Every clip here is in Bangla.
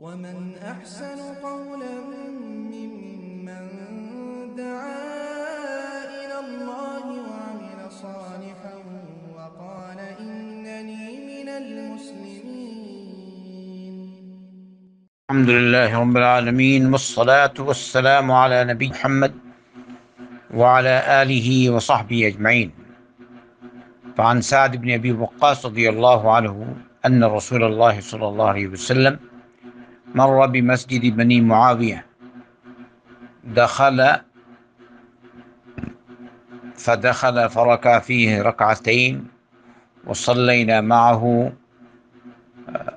ومن أحسن قولا ممن دعا إلى الله وعمل صالحا وقال إنني من المسلمين الحمد لله رب العالمين والصلاة والسلام على نبي محمد وعلى آله وصحبه أجمعين فعن سعد بن أبي وقاص رضي الله عنه أن رسول الله صلى الله عليه وسلم مر بمسجد بني معاوية دخل فدخل فركع فيه ركعتين وصلينا معه آه،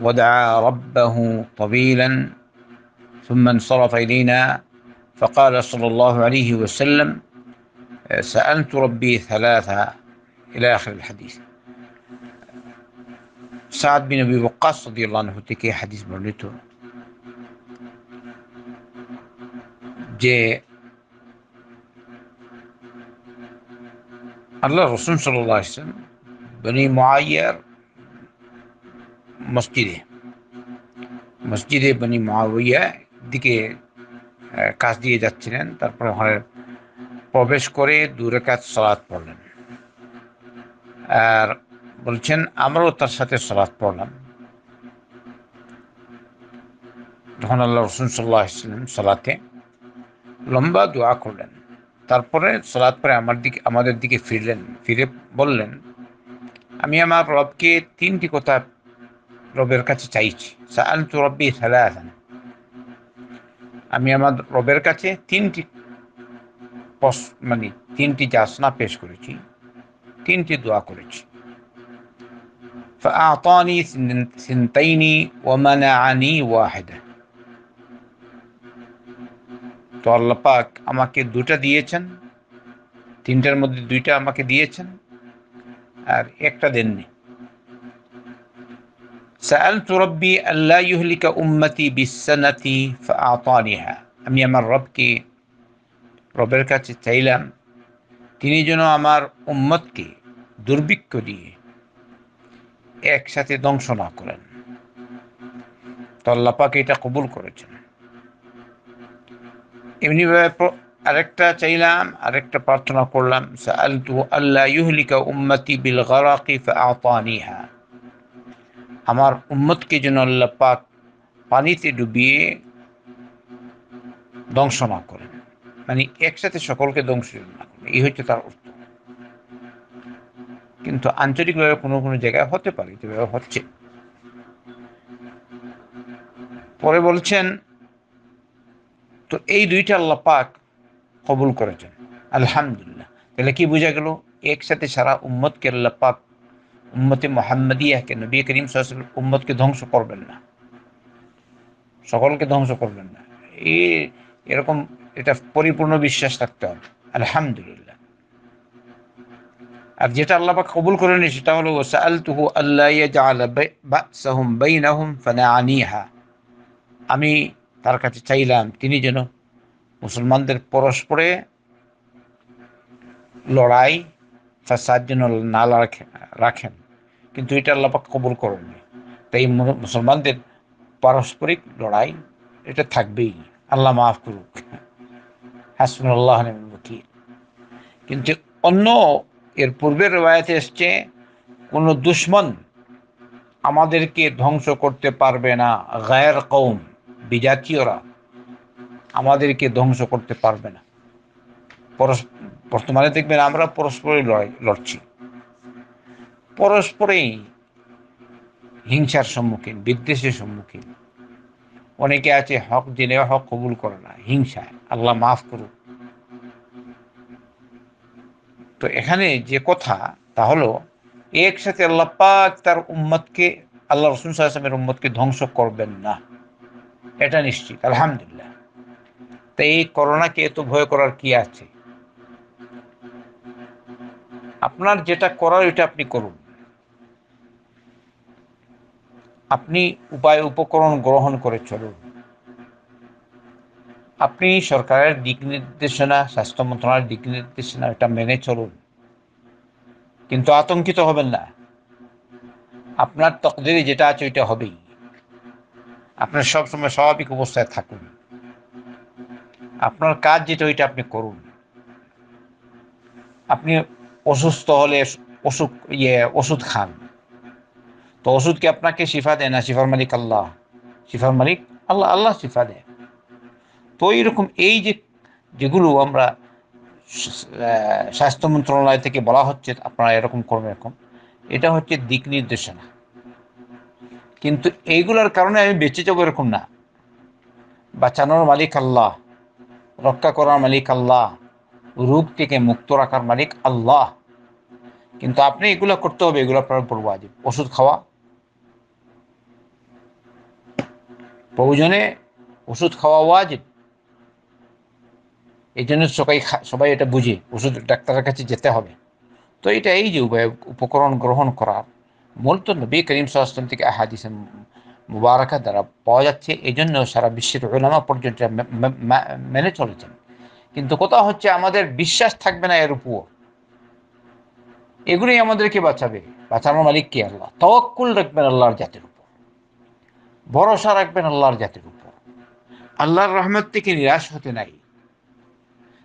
ودعا ربه طويلا ثم انصرف إلينا فقال صلى الله عليه وسلم آه، سألت ربي ثلاثة إلى آخر الحديث سعد بن ابي وقاص رضي الله عنه تكي حديث بولتو جي الله الرسول صلى الله عليه وسلم بني معير مسجده مسجد بني معاوية دیگه কাজ দিয়ে যাচ্ছিলেন তারপর ঘরে প্রবেশ করে দূরে কাজ বলছেন আমরাও তার সাথে সলাৎ পড়লাম তখন আল্লাহ রসুন সাল্লাহ ইসলাম সলাতে লম্বা দোয়া করলেন তারপরে সলাৎ পরে আমার দিকে আমাদের দিকে ফিরলেন ফিরে বললেন আমি আমার রবকে তিনটি কথা রবের কাছে চাইছি সাল রব্বি সালাহান আমি আমার রবের কাছে তিনটি মানে তিনটি যাসনা পেশ করেছি তিনটি দোয়া করেছি فأعطاني ثنتين ومنعني واحدة তো আল্লাপাক আমাকে দুটা দিয়েছেন তিনটার মধ্যে দুইটা আমাকে দিয়েছেন আর একটা দেননি سألت ربي ألا يهلك أمتي بالسنة فأعطانيها আমি আমার রবকে রবের কাছে চাইলাম তিনি যেন আমার উম্মতকে দুর্ভিক্ষ দিয়ে একসাথে ধ্বংস না করেন তো আল্লাপাকে এটা কবুল করেছেন এমনিভাবে আরেকটা চাইলাম আরেকটা প্রার্থনা করলাম সালতু আল্লাহ ইউহলিকা উম্মতি বিল গরাকি আতানিহা আমার উম্মতকে যেন আল্লাহ পাক পানিতে ডুবিয়ে ধ্বংস না করেন মানে একসাথে সকলকে ধ্বংস না করেন এই হচ্ছে তার কিন্তু আঞ্চলিকভাবে কোনো কোনো জায়গায় হতে পারে যেভাবে হচ্ছে পরে বলছেন তো এই দুইটা আল্লাহ পাক কবুল করেছেন আলহামদুলিল্লাহ তাহলে কি বোঝা গেল একসাথে সারা উম্মতকে আল্লাহ পাক উম্মতে মোহাম্মদিয়াকে নবী করিম সাল উম্মতকে ধ্বংস করবেন না সকলকে ধ্বংস করবেন না এই এরকম এটা পরিপূর্ণ বিশ্বাস রাখতে হবে আলহামদুলিল্লাহ আর যেটা আল্লাহ কবুল করে নি সেটা হলো তুহু আল্লাহ ইয়াজআল বাসাহুম বাইনাহুম আমি তার কাছে চাইলাম তিনি যেন মুসলমানদের পরস্পরে লড়াই ফ্যাসাদ যেন না রাখেন কিন্তু এটা আল্লাপাক কবুল করেনি তাই মুসলমানদের পারস্পরিক লড়াই এটা থাকবেই আল্লাহ মাফ করুক হাসমুল্লাহ কিন্তু অন্য এর পূর্বের রেওয়ায়তে এসছে কোনো দুশ্মন আমাদেরকে ধ্বংস করতে পারবে না গায়ের কৌম বিজাতীয়রা আমাদেরকে ধ্বংস করতে পারবে না বর্তমানে দেখবেন আমরা পরস্পরেই লড়াই লড়ছি পরস্পরেই হিংসার সম্মুখীন বিদ্বেষের সম্মুখীন অনেকে আছে হক জেনে হক কবুল করে না হিংসা আল্লাহ মাফ করুক তো এখানে যে কথা তা হলো একসাথে আল্লাহ পাক তার উম্মতকে আল্লাহ রসুল সাহসামের উম্মতকে ধ্বংস করবেন না এটা নিশ্চিত আলহামদুলিল্লাহ তা এই করোনাকে এত ভয় করার কি আছে আপনার যেটা করার ওইটা আপনি করুন আপনি উপায় উপকরণ গ্রহণ করে চলুন আপনি সরকারের দিক নির্দেশনা স্বাস্থ্য মন্ত্রণালয়ের দিক নির্দেশনা এটা মেনে চলুন কিন্তু আতঙ্কিত হবেন না আপনার তকদিরে যেটা আছে ওইটা হবেই আপনার সবসময় স্বাভাবিক অবস্থায় থাকুন আপনার কাজ যেটা ওইটা আপনি করুন আপনি অসুস্থ হলে অসুখ ইয়ে ওষুধ খান তো ওষুধকে আপনাকে শিফা দেয় না শিফার মালিক আল্লাহ শিফার মালিক আল্লাহ আল্লাহ শিফা দেয় তো এইরকম এই যে যেগুলো আমরা স্বাস্থ্য মন্ত্রণালয় থেকে বলা হচ্ছে আপনারা এরকম করবেন এরকম এটা হচ্ছে দিক নির্দেশনা কিন্তু এইগুলোর কারণে আমি বেঁচে যাবো এরকম না বাঁচানোর মালিক আল্লাহ রক্ষা করার মালিক আল্লাহ রোগ থেকে মুক্ত রাখার মালিক আল্লাহ কিন্তু আপনি এগুলো করতে হবে এগুলো আপনার পড়বো আজ ওষুধ খাওয়া প্রয়োজনে ওষুধ খাওয়া ওয়াজিব এই জন্য সবাই সবাই এটা বুঝে ওষুধ ডাক্তারের কাছে যেতে হবে তো এটা এই যে উপায় উপকরণ গ্রহণ করার মূলত নবী করিম সাল্লাম থেকে আহাদিস মুবারকা দ্বারা পাওয়া যাচ্ছে এই জন্য সারা বিশ্বের ওলামা পর্যন্ত মেনে চলেছেন কিন্তু কথা হচ্ছে আমাদের বিশ্বাস থাকবে না এর উপর এগুলোই আমাদেরকে বাঁচাবে বাঁচানোর মালিক কে আল্লাহ তওয়াক্কুল রাখবেন আল্লাহর জাতির উপর ভরসা রাখবেন আল্লাহর জাতির উপর আল্লাহর রহমত থেকে নিরাশ হতে নাই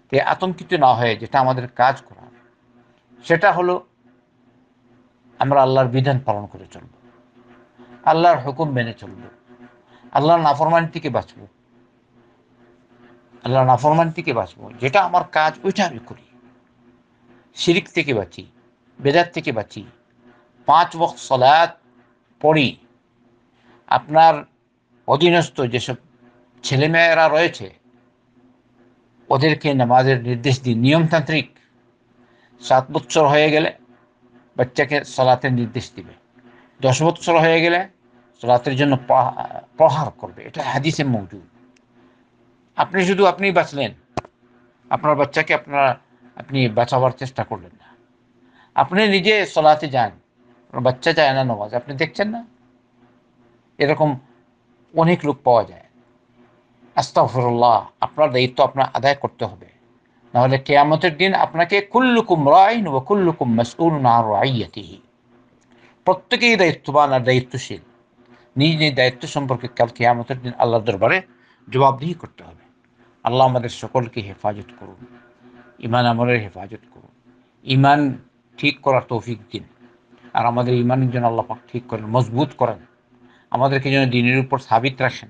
তে আতঙ্কিত না হয়ে যেটা আমাদের কাজ করা সেটা হলো আমরা আল্লাহর বিধান পালন করে চলব আল্লাহর হুকুম মেনে চলব আল্লাহর নাফরমান থেকে বাঁচব আল্লাহর নাফরমান থেকে বাঁচব যেটা আমার কাজ ওইটা আমি করি শিরিক থেকে বাঁচি বেদার থেকে বাঁচি পাঁচ বক্স সলায়াত পড়ি আপনার অধীনস্থ যেসব ছেলেমেয়েরা রয়েছে ওদেরকে নামাজের নির্দেশ দিই নিয়মতান্ত্রিক সাত বৎসর হয়ে গেলে বাচ্চাকে সালাতের নির্দেশ দিবে দশ বৎসর হয়ে গেলে সলাতের জন্য প্রহার করবে এটা হাদিসে মৌজুদ আপনি শুধু আপনি বাঁচলেন আপনার বাচ্চাকে আপনার আপনি বাঁচাবার চেষ্টা করলেন না আপনি নিজে সলাতে যান বাচ্চা যায় না নামাজ আপনি দেখছেন না এরকম অনেক লোক পাওয়া যায় আস্তাফরুল্লাহ আপনার দায়িত্ব আপনার আদায় করতে হবে নাহলে কেয়ামতের দিন আপনাকে কুল্লুকুম রাইন ও কুল্লুকুম মাসউল না রাইয়াতিহি প্রত্যেকেই দায়িত্ববান আর দায়িত্বশীল নিজ নিজ দায়িত্ব সম্পর্কে কাল কেয়ামতের দিন আল্লাহ দরবারে জবাবদিহি করতে হবে আল্লাহ আমাদের সকলকে হেফাজত করুন ইমান আমলের হেফাজত করুন ইমান ঠিক করার তৌফিক দিন আর আমাদের ইমানের জন্য আল্লাহ পাক ঠিক করেন মজবুত করেন আমাদেরকে যেন দিনের উপর সাবিত রাখেন